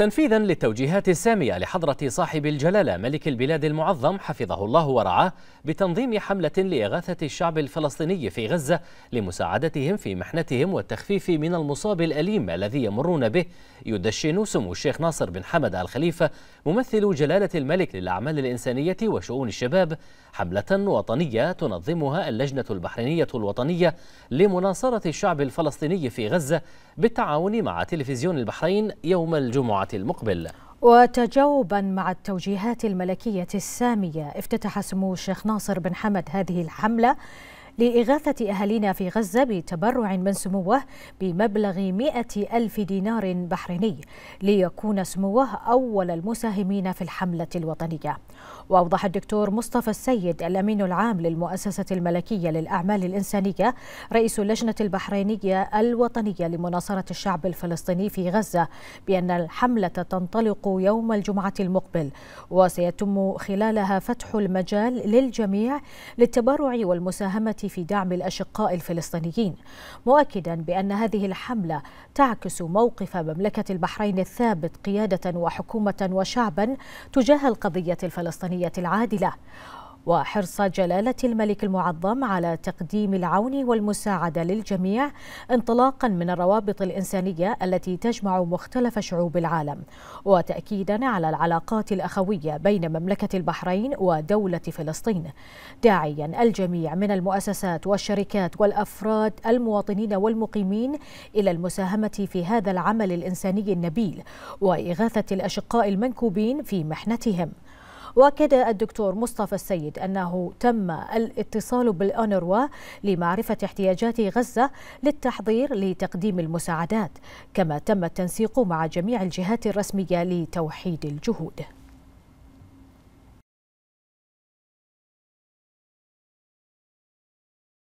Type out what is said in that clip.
تنفيذا للتوجيهات السامية لحضرة صاحب الجلالة ملك البلاد المعظم حفظه الله ورعاه بتنظيم حملة لإغاثة الشعب الفلسطيني في غزة لمساعدتهم في محنتهم والتخفيف من المصاب الأليم الذي يمرون به يدشن سمو الشيخ ناصر بن حمد الخليفة ممثل جلالة الملك للأعمال الإنسانية وشؤون الشباب حملة وطنية تنظمها اللجنة البحرينية الوطنية لمناصرة الشعب الفلسطيني في غزة بالتعاون مع تلفزيون البحرين يوم الجمعة المقبل وتجاوبا مع التوجيهات الملكية السامية افتتح سمو الشيخ ناصر بن حمد هذه الحملة لإغاثة أهالينا في غزة بتبرع من سموه بمبلغ 100 ألف دينار بحريني ليكون سموه أول المساهمين في الحملة الوطنية وأوضح الدكتور مصطفى السيد الأمين العام للمؤسسة الملكية للأعمال الإنسانية رئيس اللجنة البحرينية الوطنية لمناصرة الشعب الفلسطيني في غزة بأن الحملة تنطلق يوم الجمعة المقبل وسيتم خلالها فتح المجال للجميع للتبرع والمساهمة في دعم الأشقاء الفلسطينيين مؤكدا بأن هذه الحملة تعكس موقف مملكة البحرين الثابت قيادة وحكومة وشعبا تجاه القضية الفلسطينية العادلة وحرص جلالة الملك المعظم على تقديم العون والمساعدة للجميع انطلاقا من الروابط الإنسانية التي تجمع مختلف شعوب العالم وتأكيدا على العلاقات الأخوية بين مملكة البحرين ودولة فلسطين داعيا الجميع من المؤسسات والشركات والأفراد المواطنين والمقيمين إلى المساهمة في هذا العمل الإنساني النبيل وإغاثة الأشقاء المنكوبين في محنتهم واكد الدكتور مصطفى السيد أنه تم الاتصال بالأونروا لمعرفة احتياجات غزة للتحضير لتقديم المساعدات كما تم التنسيق مع جميع الجهات الرسمية لتوحيد الجهود